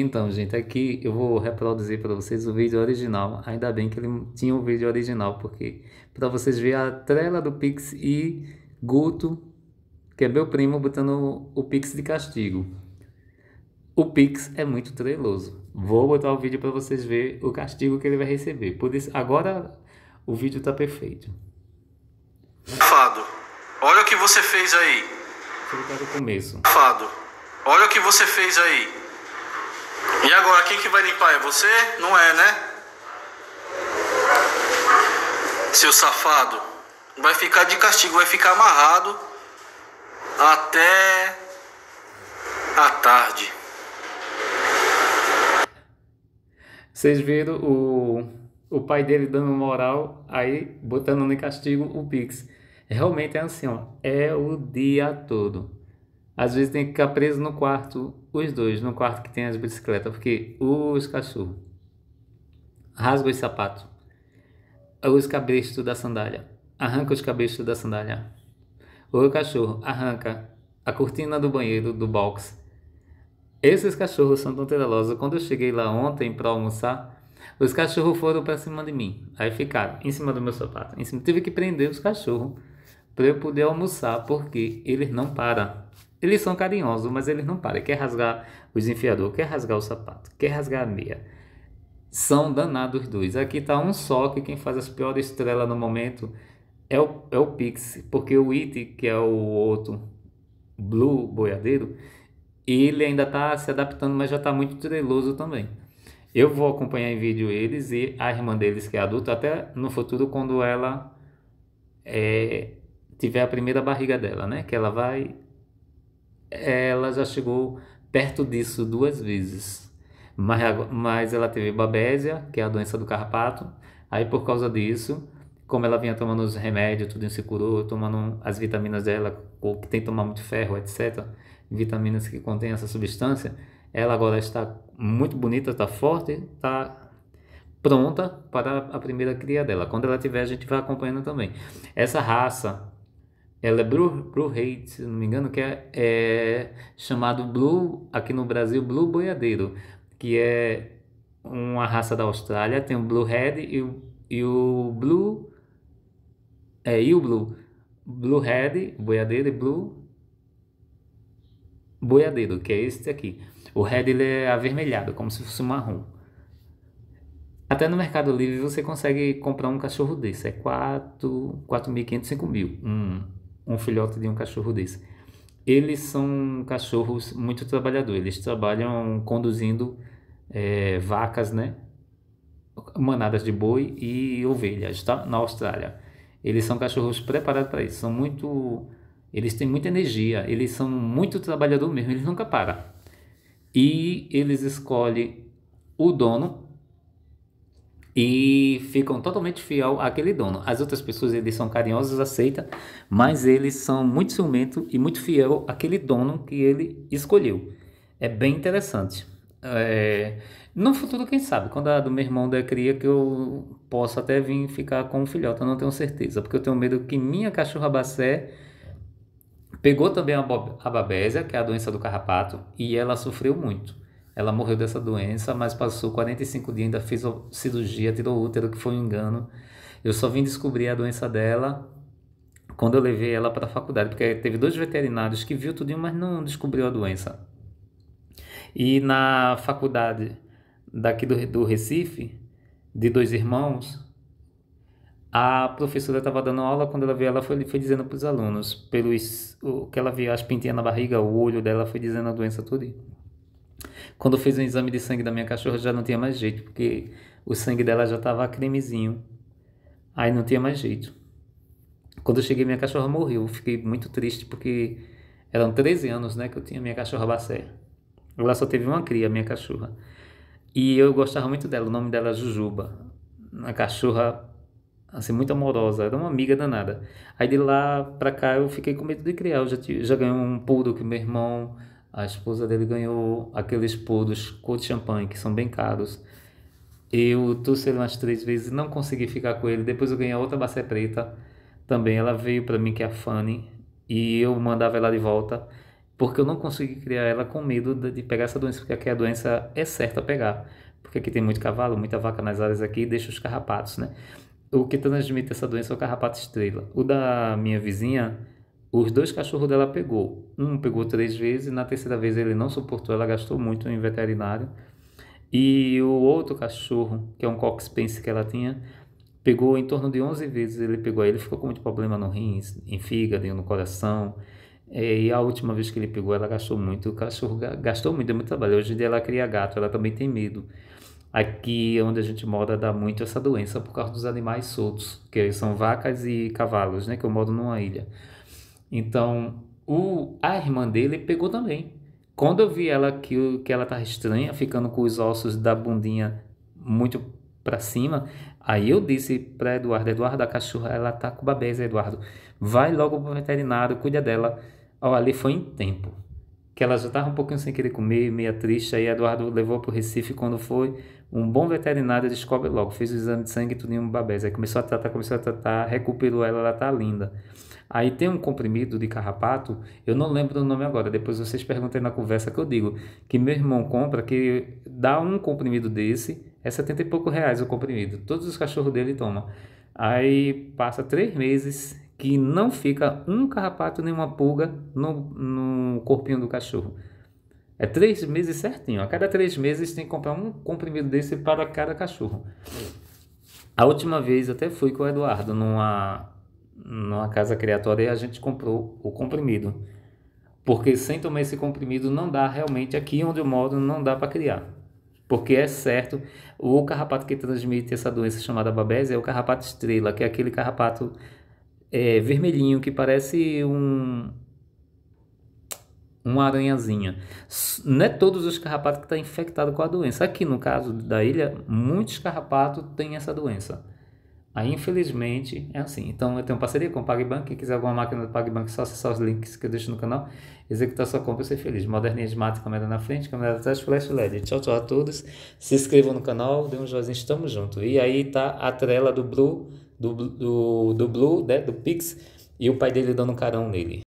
Então, gente, aqui eu vou reproduzir para vocês o vídeo original. Ainda bem que ele tinha o um vídeo original, porque para vocês verem a trela do Pix e Guto, que é meu primo, botando o Pix de castigo. O Pix é muito treloso. Vou botar o vídeo para vocês verem o castigo que ele vai receber. Por isso, agora o vídeo está perfeito. Fado, olha o que você fez aí. começo. Fado, olha o que você fez aí. E agora, quem que vai limpar? É você? Não é, né? Seu safado. Vai ficar de castigo, vai ficar amarrado até a tarde. Vocês viram o, o pai dele dando moral, aí botando no castigo o Pix. Realmente é assim, ó, é o dia todo às vezes tem que ficar preso no quarto, os dois, no quarto que tem as bicicletas, porque os cachorros rasgam os sapatos, os cabrestos da sandália, arranca os cabrestos da sandália. O cachorro arranca a cortina do banheiro do box. Esses cachorros são tão temerosos. Quando eu cheguei lá ontem para almoçar, os cachorros foram para cima de mim. Aí ficaram em cima do meu sapato. Em cima. Tive que prender os cachorros para eu poder almoçar, porque eles não param. Eles são carinhosos, mas eles não param. Quer rasgar o desenfiador, quer rasgar o sapato, quer rasgar a meia. São danados dois. Aqui está um só que quem faz as piores estrelas no momento é o, é o Pix, porque o It, que é o outro Blue boiadeiro, ele ainda está se adaptando, mas já está muito treloso também. Eu vou acompanhar em vídeo eles e a irmã deles, que é adulta, até no futuro, quando ela é, tiver a primeira barriga dela, né? Que ela vai ela já chegou perto disso duas vezes. Mas, mas ela teve babésia, que é a doença do carrapato. Aí, por causa disso, como ela vinha tomando os remédios, tudo se curou, tomando as vitaminas dela, ou que tem que tomar muito ferro, etc., vitaminas que contêm essa substância, ela agora está muito bonita, está forte, está pronta para a primeira cria dela. Quando ela tiver, a gente vai acompanhando também. Essa raça ela é Blue, Blue Hate, se não me engano, que é, é chamado Blue, aqui no Brasil, Blue Boiadeiro, que é uma raça da Austrália, tem o Blue Head e o, e o Blue, é, e o Blue, Blue Head, boiadeiro e Blue boiadeiro, que é este aqui. O Red ele é avermelhado, como se fosse marrom. Até no Mercado Livre você consegue comprar um cachorro desse, é 4.500, 5.000 um filhote de um cachorro desse. Eles são cachorros muito trabalhadores, eles trabalham conduzindo é, vacas, né? Manadas de boi e ovelhas, tá? Na Austrália. Eles são cachorros preparados para isso, são muito. Eles têm muita energia, eles são muito trabalhadores, mesmo, eles nunca param. E eles escolhem o dono e ficam totalmente fiel àquele dono. As outras pessoas eles são carinhosos, aceitam, mas eles são muito ciumento e muito fiel àquele dono que ele escolheu. É bem interessante. É... No futuro, quem sabe, quando a do meu irmão der cria, que eu posso até vir ficar com o eu não tenho certeza, porque eu tenho medo que minha cachorra Bassé pegou também a, a babésia, que é a doença do carrapato, e ela sofreu muito. Ela morreu dessa doença, mas passou 45 dias, ainda fez cirurgia, tirou útero, que foi um engano. Eu só vim descobrir a doença dela quando eu levei ela para a faculdade, porque teve dois veterinários que viu tudo, mas não descobriu a doença. E na faculdade daqui do, do Recife, de dois irmãos, a professora estava dando aula, quando ela viu ela, foi, foi dizendo para os alunos, pelo o que ela viu, as pintinhas na barriga, o olho dela, foi dizendo a doença toda. Quando fiz um exame de sangue da minha cachorra já não tinha mais jeito, porque o sangue dela já estava cremezinho. Aí não tinha mais jeito. Quando eu cheguei, minha cachorra morreu. Eu fiquei muito triste porque eram 13 anos né, que eu tinha minha cachorra Bacé. Ela só teve uma cria, minha cachorra. E eu gostava muito dela, o nome dela é Jujuba. Uma cachorra assim, muito amorosa, era uma amiga danada. Aí de lá pra cá eu fiquei com medo de criar, eu já, já ganhei um poodle que meu irmão a esposa dele ganhou aqueles podos de champanhe que são bem caros. Eu trouxe ele umas três vezes, não consegui ficar com ele. Depois eu ganhei outra bacia Preta. Também ela veio para mim, que é a Fanny, e eu mandava ela de volta, porque eu não consegui criar ela com medo de pegar essa doença, porque aqui a doença é certa a pegar. Porque aqui tem muito cavalo, muita vaca nas áreas aqui e deixa os carrapatos, né? O que transmite essa doença é o carrapato estrela. O da minha vizinha os dois cachorros dela pegou. Um pegou três vezes, na terceira vez ele não suportou, ela gastou muito em veterinário. E o outro cachorro, que é um Cox que ela tinha, pegou em torno de 11 vezes. Ele pegou ele ficou com muito problema no rins, em fígado, no coração. É, e a última vez que ele pegou, ela gastou muito. O cachorro gastou muito, deu muito trabalho. Hoje em dia ela cria gato, ela também tem medo. Aqui é onde a gente mora dá muito essa doença por causa dos animais soltos, que são vacas e cavalos, né? Que eu moro numa ilha. Então, o, a irmã dele pegou também. Quando eu vi ela que, que ela tá estranha, ficando com os ossos da bundinha muito para cima, aí eu disse para Eduardo, Eduardo, a cachorra, ela tá com babéis, Eduardo. Vai logo pro veterinário, cuida dela. Ó, ali foi em tempo que ela já estava um pouquinho sem querer comer, meia triste, aí Eduardo levou para o Recife, quando foi, um bom veterinário descobre logo, fez o exame de sangue, tudo em um babés, aí começou a tratar, começou a tratar, recuperou ela, ela tá linda. Aí tem um comprimido de carrapato, eu não lembro o nome agora, depois vocês perguntem na conversa que eu digo, que meu irmão compra, que dá um comprimido desse, é setenta e pouco reais o comprimido, todos os cachorros dele tomam. Aí passa três meses, que não fica um carrapato nem uma pulga no, no corpinho do cachorro. É três meses certinho. A cada três meses tem que comprar um comprimido desse para cada cachorro. A última vez até fui com o Eduardo numa, numa casa criatória e a gente comprou o comprimido. Porque sem tomar esse comprimido não dá realmente, aqui onde eu moro, não dá para criar. Porque é certo, o carrapato que transmite essa doença chamada babese é o carrapato estrela, que é aquele carrapato é, vermelhinho que parece um uma aranhazinha. Não é todos os carrapatos que estão tá infectados com a doença. Aqui no caso da ilha, muitos carrapatos têm essa doença. Aí, infelizmente, é assim. Então, eu tenho parceria com o PagBank. Quem quiser alguma máquina do PagBank, só acessar os links que eu deixo no canal. Executar sua compra e ser feliz. Moderninha de mata, câmera na frente, câmera atrás, flash LED. Tchau, tchau a todos. Se inscrevam no canal, dê um joinha, estamos juntos. E aí tá a trela do Blue do, do, do Blue, né, do Pix, e o pai dele dando um carão nele.